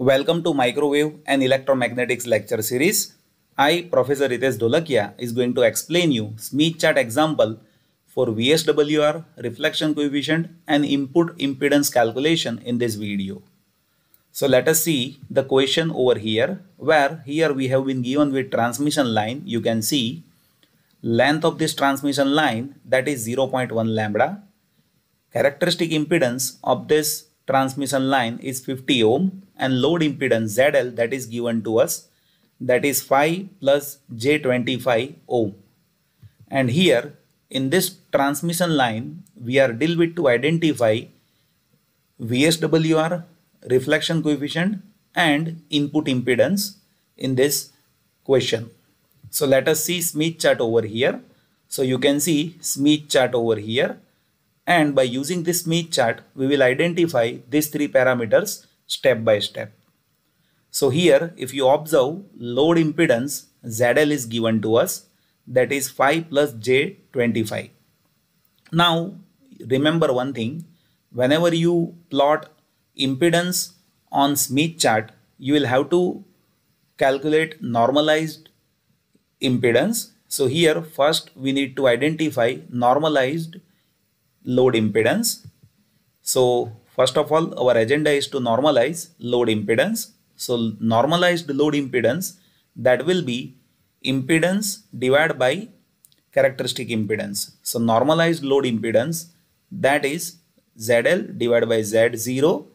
Welcome to Microwave and Electromagnetics lecture series. I, Professor Ritesh Dholakia, is going to explain you Smith chart example for VSWR, reflection coefficient and input impedance calculation in this video. So let us see the question over here where here we have been given with transmission line. You can see length of this transmission line that is 0.1 lambda. Characteristic impedance of this transmission line is 50 ohm and load impedance ZL that is given to us that is 5 plus J25 ohm. And here in this transmission line we are deal with to identify VSWR, reflection coefficient and input impedance in this question. So let us see Smith chart over here. So you can see Smith chart over here and by using this Smith chart, we will identify these three parameters step by step. So here, if you observe load impedance, ZL is given to us. That is 5 plus J25. Now, remember one thing. Whenever you plot impedance on Smith chart, you will have to calculate normalized impedance. So here first we need to identify normalized load impedance. So first of all, our agenda is to normalize load impedance. So normalized load impedance that will be impedance divided by characteristic impedance. So normalized load impedance that is ZL divided by Z0.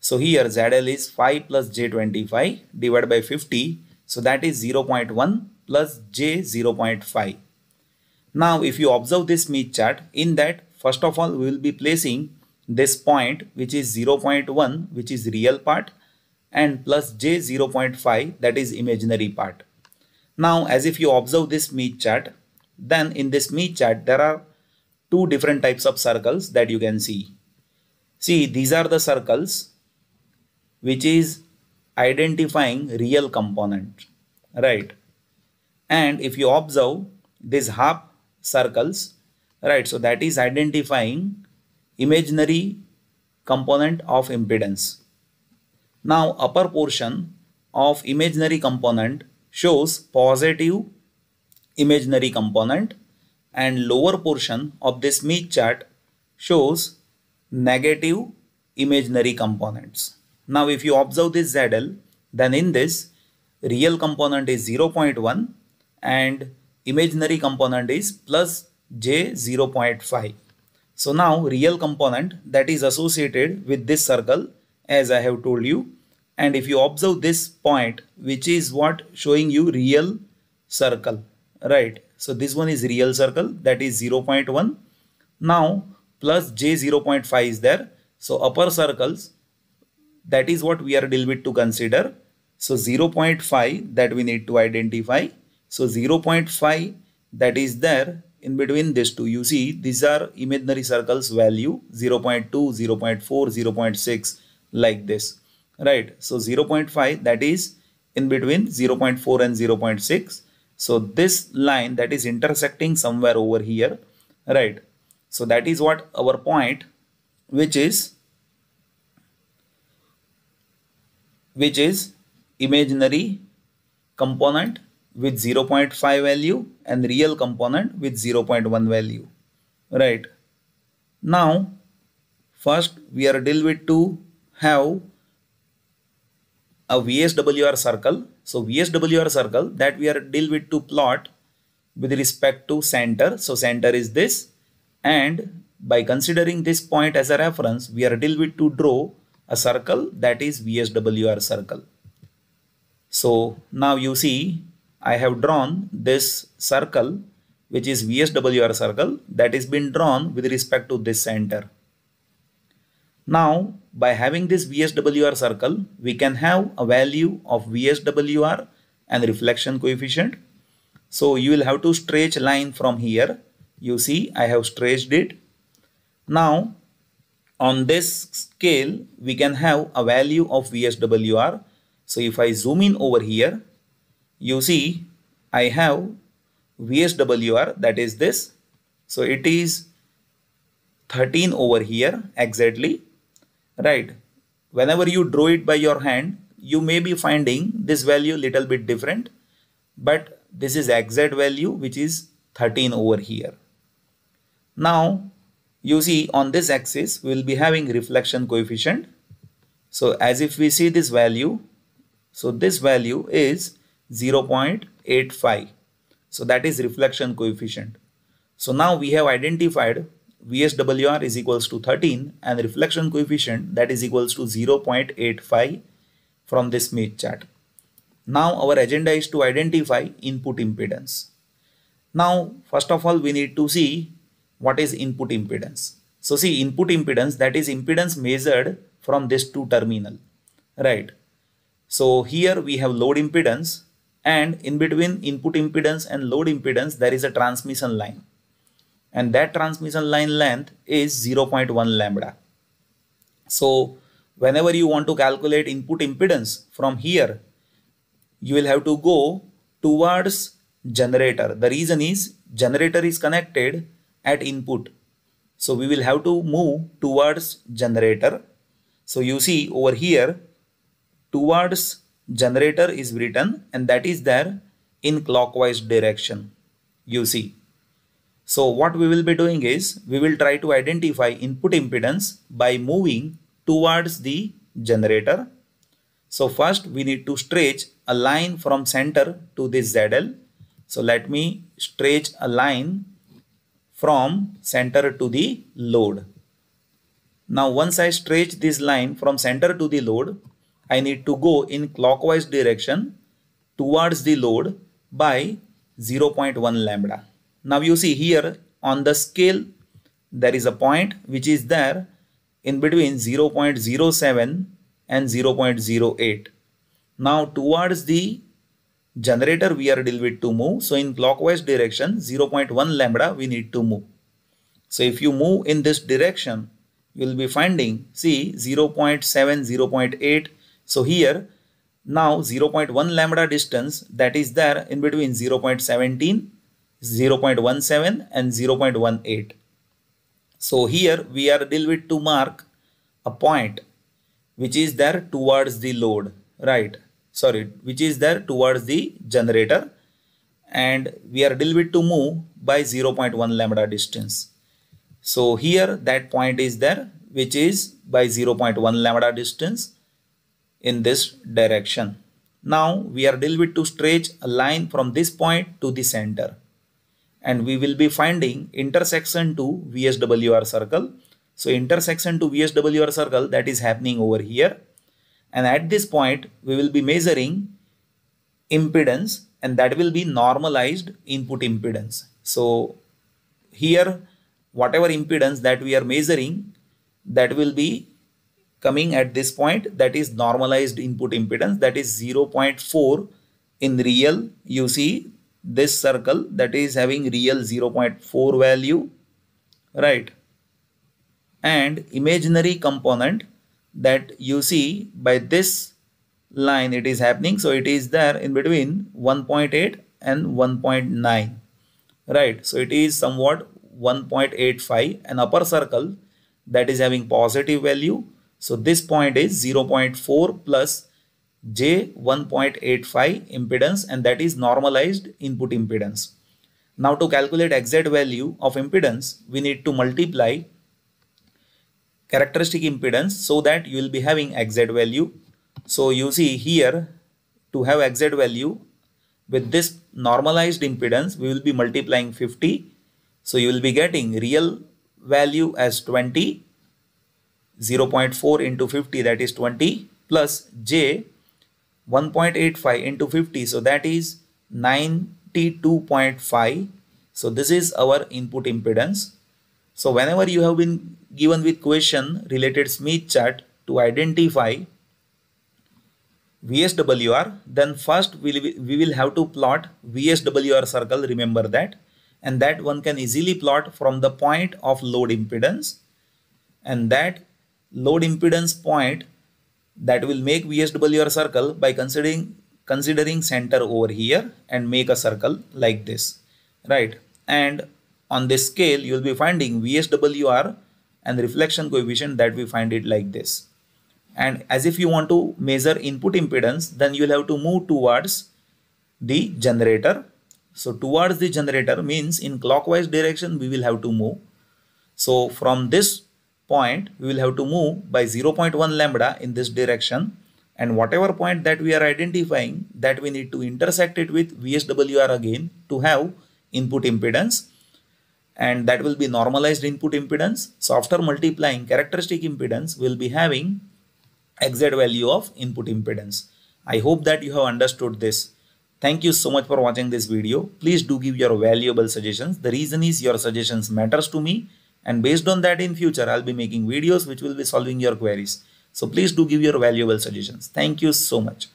So here ZL is 5 plus J25 divided by 50. So that is 0.1 plus J0.5. Now if you observe this meet chart in that First of all, we will be placing this point which is 0.1 which is real part and plus j 0.5 that is imaginary part. Now as if you observe this Meet chart then in this Meet chart there are two different types of circles that you can see. See these are the circles which is identifying real component right and if you observe these half circles right so that is identifying imaginary component of impedance now upper portion of imaginary component shows positive imaginary component and lower portion of this Smith chart shows negative imaginary components. Now if you observe this ZL then in this real component is 0.1 and imaginary component is plus J0.5. So now real component that is associated with this circle as I have told you and if you observe this point which is what showing you real circle right so this one is real circle that is 0.1 now plus j 0.5 is there so upper circles that is what we are little with to consider so 0.5 that we need to identify so 0.5 that is there in between these two you see these are imaginary circles value 0 0.2 0 0.4 0 0.6 like this right so 0.5 that is in between 0.4 and 0.6 so this line that is intersecting somewhere over here right so that is what our point which is which is imaginary component with 0.5 value and real component with 0.1 value right now first we are deal with to have a VSWR circle so VSWR circle that we are deal with to plot with respect to center so center is this and by considering this point as a reference we are deal with to draw a circle that is VSWR circle so now you see I have drawn this circle which is VSWR circle that is been drawn with respect to this center. Now by having this VSWR circle we can have a value of VSWR and reflection coefficient. So you will have to stretch line from here. You see I have stretched it. Now on this scale we can have a value of VSWR. So if I zoom in over here you see I have VSWR that is this. So it is 13 over here exactly, right? Whenever you draw it by your hand, you may be finding this value little bit different, but this is exact value which is 13 over here. Now you see on this axis we will be having reflection coefficient. So as if we see this value, so this value is 0.85. So that is reflection coefficient. So now we have identified VSWR is equals to 13 and reflection coefficient that is equals to 0.85 from this Smith chart. Now our agenda is to identify input impedance. Now first of all we need to see what is input impedance. So see input impedance that is impedance measured from this two terminal right. So here we have load impedance and in between input impedance and load impedance there is a transmission line and that transmission line length is 0.1 lambda. So whenever you want to calculate input impedance from here you will have to go towards generator. The reason is generator is connected at input. So we will have to move towards generator. So you see over here towards generator is written and that is there in clockwise direction you see so what we will be doing is we will try to identify input impedance by moving towards the generator so first we need to stretch a line from center to this ZL so let me stretch a line from center to the load now once I stretch this line from center to the load I need to go in clockwise direction towards the load by 0.1 lambda. Now you see here on the scale there is a point which is there in between 0.07 and 0.08. Now towards the generator we are dealing with to move. So in clockwise direction 0.1 lambda we need to move. So if you move in this direction you will be finding see 0.7, 0.8 so here now 0.1 lambda distance that is there in between 0.17, 0.17 and 0.18. So here we are deal with to mark a point which is there towards the load, right? Sorry, which is there towards the generator and we are deal with to move by 0.1 lambda distance. So here that point is there which is by 0.1 lambda distance in this direction. Now we are deal with to stretch a line from this point to the center and we will be finding intersection to VSWR circle. So intersection to VSWR circle that is happening over here and at this point we will be measuring impedance and that will be normalized input impedance. So here whatever impedance that we are measuring that will be coming at this point that is normalized input impedance that is 0.4 in real you see this circle that is having real 0.4 value right and imaginary component that you see by this line it is happening so it is there in between 1.8 and 1.9 right so it is somewhat 1.85 an upper circle that is having positive value so this point is 0.4 plus J 1.85 impedance and that is normalized input impedance. Now to calculate exact value of impedance, we need to multiply characteristic impedance so that you will be having exact value. So you see here to have exact value with this normalized impedance, we will be multiplying 50. So you will be getting real value as 20 0.4 into 50 that is 20 plus J 1.85 into 50 so that is 92.5 so this is our input impedance so whenever you have been given with question related Smith chart to identify VSWR then first we'll, we will have to plot VSWR circle remember that and that one can easily plot from the point of load impedance and that load impedance point that will make VSWR circle by considering considering center over here and make a circle like this right and on this scale you will be finding VSWR and the reflection coefficient that we find it like this and as if you want to measure input impedance then you will have to move towards the generator so towards the generator means in clockwise direction we will have to move so from this point we will have to move by 0.1 lambda in this direction and whatever point that we are identifying that we need to intersect it with VSWR again to have input impedance and that will be normalized input impedance. So after multiplying characteristic impedance we will be having exact value of input impedance. I hope that you have understood this. Thank you so much for watching this video. Please do give your valuable suggestions. The reason is your suggestions matters to me and based on that in future I'll be making videos which will be solving your queries. So please do give your valuable suggestions. Thank you so much.